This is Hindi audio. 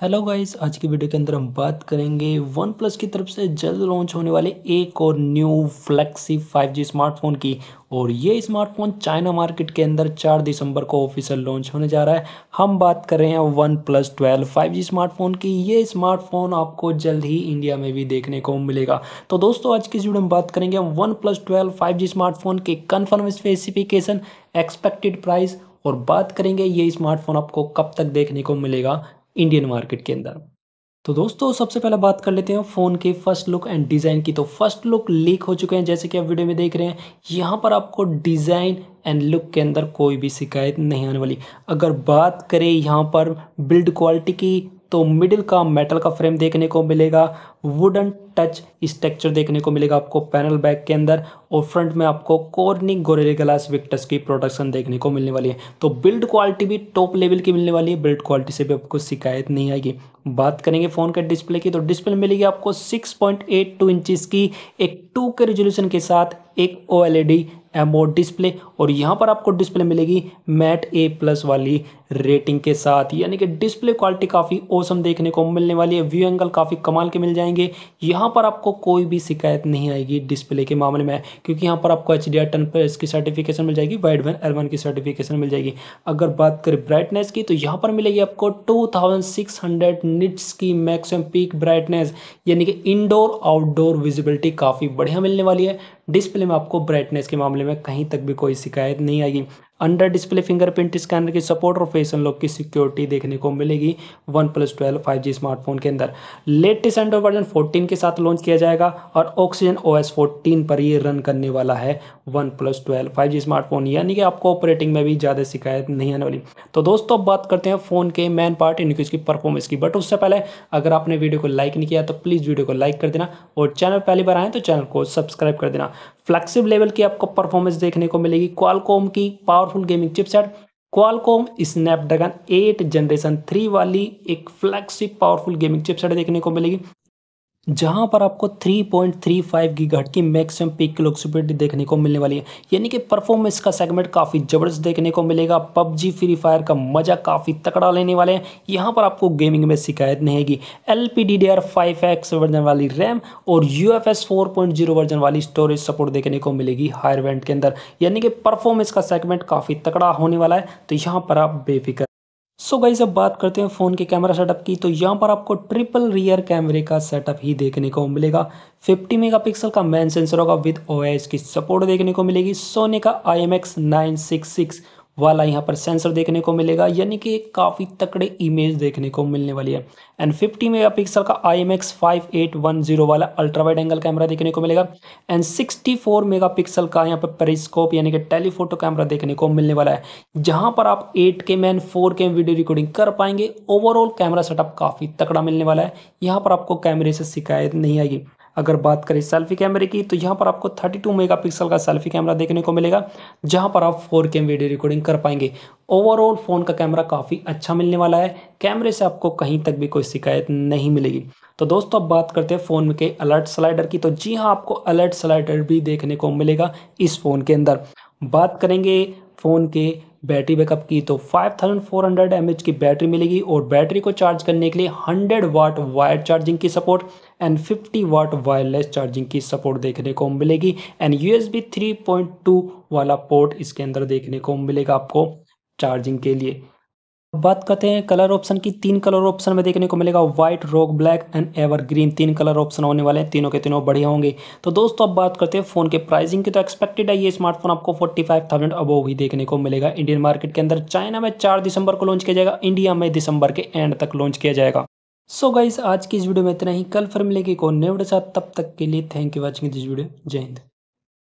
हेलो गाइस आज की वीडियो के अंदर हम बात करेंगे वन प्लस की तरफ से जल्द लॉन्च होने वाले एक और न्यू फ्लैक्सी 5G स्मार्टफोन की और ये स्मार्टफोन चाइना मार्केट के अंदर 4 दिसंबर को ऑफिशियल लॉन्च होने जा रहा है हम बात कर रहे हैं one plus twelve five smartphone की ये स्मार्टफोन आपको जल्द ही इंडिया में भी देखने को मिलेगा तो दोस्तों आज की वीडियो में बात करेंगे हम one plus twelve five smartphone के कन्फर्म स्पेसिफिकेशन एक्सपेक्टेड प्राइस और बात करेंगे ये स्मार्टफोन आपको कब तक देखने को मिलेगा इंडियन मार्केट के अंदर तो दोस्तों सबसे पहले बात कर लेते हैं फ़ोन के फर्स्ट लुक एंड डिज़ाइन की तो फर्स्ट लुक लीक हो चुके हैं जैसे कि आप वीडियो में देख रहे हैं यहाँ पर आपको डिज़ाइन एंड लुक के अंदर कोई भी शिकायत नहीं आने वाली अगर बात करें यहाँ पर बिल्ड क्वालिटी की तो मिडिल का मेटल का फ्रेम देखने को मिलेगा वुडन टच स्ट्रक्चर देखने को मिलेगा आपको पैनल बैक के अंदर और फ्रंट में आपको कॉर्निंग गोरेले ग्लास विक्टस की प्रोडक्शन देखने को मिलने वाली है तो बिल्ड क्वालिटी भी टॉप लेवल की मिलने वाली है बिल्ड क्वालिटी से भी आपको शिकायत नहीं आएगी बात करेंगे फ़ोन के डिस्प्ले की तो डिस्प्ले मिलेगी आपको 6.82 पॉइंट की एक टू के रेजोल्यूशन के साथ एक ओ एल डिस्प्ले और यहाँ पर आपको डिस्प्ले मिलेगी मैट ए प्लस वाली रेटिंग के साथ यानी कि डिस्प्ले क्वालिटी काफ़ी ओसम देखने को मिलने वाली है व्यू एंगल काफ़ी कमाल के मिल जाएंगे देंगे यहाँ पर आपको कोई भी शिकायत नहीं आएगी डिस्प्ले के मामले में क्योंकि यहाँ पर आपको एच डी आर टन पर इसकी सर्टिफिकेशन मिल जाएगी वाइड वन एल वन की सर्टिफिकेशन मिल जाएगी अगर बात करें ब्राइटनेस की तो यहाँ पर मिलेगी आपको two thousand six hundred nits की मैक्सिमम पीक ब्राइटनेस यानी कि इनडोर आउटडोर विजिबिलिटी काफ़ी बढ़िया मिलने वाली है डिस्प्ले में आपको ब्राइटनेस के मामले में कहीं तक भी कोई शिकायत नहीं आएगी अंडर डिस्प्ले फिंगरप्रिंट स्कैनर की सपोर्ट और फेस अनलॉक की सिक्योरिटी देखने को मिलेगी one plus twelve five G smartphone के अंदर लेटेस्ट एंड्रॉय वर्जन 14 के साथ लॉन्च किया जाएगा और ऑक्सीजन ओ एस पर ये रन करने वाला है one plus twelve five G smartphone यानी कि आपको ऑपरेटिंग में भी ज़्यादा शिकायत नहीं आने वाली तो दोस्तों अब बात करते हैं फ़ोन के मेन पार्ट यानी कि परफॉर्मेंस की बट उससे पहले अगर आपने वीडियो को लाइक नहीं किया तो प्लीज़ वीडियो को लाइक कर देना और चैनल पहली बार आए तो चैनल को सब्सक्राइब कर देना फ्लैक्सिब लेवल की आपको परफॉर्मेंस देखने को मिलेगी क्वालकॉम की powerful gaming chipset Qualcomm Snapdragon 8 generation 3 वाली एक फ्लैगशिप पावरफुल गेमिंग चिपसेट देखने को मिलेगी जहां पर आपको 3.35 गीगाहर्ट की मैक्सिमम पीक क्लॉक देखने को मिलने वाली है यानी कि परफॉर्मेंस का सेगमेंट काफ़ी ज़बरदस्त देखने को मिलेगा पबजी फ्री फायर का मज़ा काफ़ी तकड़ा लेने वाले हैं यहां पर आपको गेमिंग में शिकायत नहीं आएगी L P D D R five X version वाली रैम और U F S four point zero version वाली स्टोरेज सपोर्ट देखने को मिलेगी हायर वेंट के अंदर यानी कि परफॉर्मेंस का सेगमेंट काफ़ी तकड़ा होने वाला है तो यहाँ पर आप बेफिक्र सो so गाइज अब बात करते हैं फ़ोन के कैमरा सेटअप की तो यहाँ पर आपको ट्रिपल रियर कैमरे का सेटअप ही देखने को मिलेगा 50 मेगापिक्सल का मेन सेंसर होगा विद ओएस की सपोर्ट देखने को मिलेगी सोने का I M X nine six six वाला यहाँ पर सेंसर देखने को मिलेगा यानी कि काफ़ी तकड़े इमेज देखने को मिलने वाली है एंड मेगा मेगापिक्सल का I M X five eight one zero वाला अल्ट्रा वाइड एंगल कैमरा देखने को मिलेगा एंड 64 मेगापिक्सल का यहाँ पर पेरिस्कोप यानी कि टेलीफोटो कैमरा देखने को मिलने वाला है जहाँ पर आप एट के मैन फोर के वीडियो रिकॉर्डिंग कर पाएंगे ओवरऑल कैमरा सेटअप काफ़ी तकड़ा मिलने वाला है यहाँ पर आपको कैमरे से शिकायत नहीं आएगी अगर बात करें सेल्फी कैमरे की तो यहाँ पर आपको 32 मेगापिक्सल का सेल्फी कैमरा देखने को मिलेगा जहाँ पर आप 4K वीडियो रिकॉर्डिंग कर पाएंगे ओवरऑल फ़ोन का कैमरा काफ़ी अच्छा मिलने वाला है कैमरे से आपको कहीं तक भी कोई शिकायत नहीं मिलेगी तो दोस्तों अब बात करते हैं फ़ोन के अलर्ट स्लाइडर की तो जी हाँ आपको अलर्ट स्लाइडर भी देखने को मिलेगा इस फ़ोन के अंदर बात करेंगे फ़ोन के बैटरी बैकअप की तो 5400 थाउजेंड की बैटरी मिलेगी और बैटरी को चार्ज करने के लिए 100 वाट वायर चार्जिंग की support and 50 watt wireless charging की सपोर्ट देखने को मिलेगी एंड यूएसबी 3.2 वाला पोर्ट इसके अंदर देखने को मिलेगा आपको चार्जिंग के लिए बात करते हैं कलर ऑप्शन की तीन कलर ऑप्शन में देखने को मिलेगा white rock black and ever green तीन कलर ऑप्शन होने वाले हैं तीनों के तीनों बढ़िया होंगे तो दोस्तों अब बात करते हैं फोन के प्राइसिंग की तो एक्सपेक्टेड है ये स्मार्टफोन आपको 45,000 अबोव ही देखने को मिलेगा इंडियन मार्केट के अंदर चाइना में चार दिसंबर को लॉन्च किया जाएगा इंडिया में दिसंबर के एंड तक लॉन्च किया जाएगा सो so गाइस आज की इस वीडियो में इतना ही कल फिर मिलेगी एक और नए वीडियो साथ तब तक के लिए thank you watching this video जय हिंद